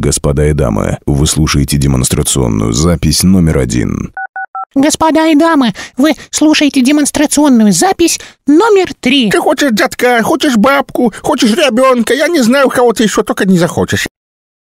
Господа и дамы, вы слушаете демонстрационную запись номер один. Господа и дамы, вы слушаете демонстрационную запись номер три. Ты хочешь детка, хочешь бабку, хочешь ребенка, я не знаю, кого ты еще только не захочешь.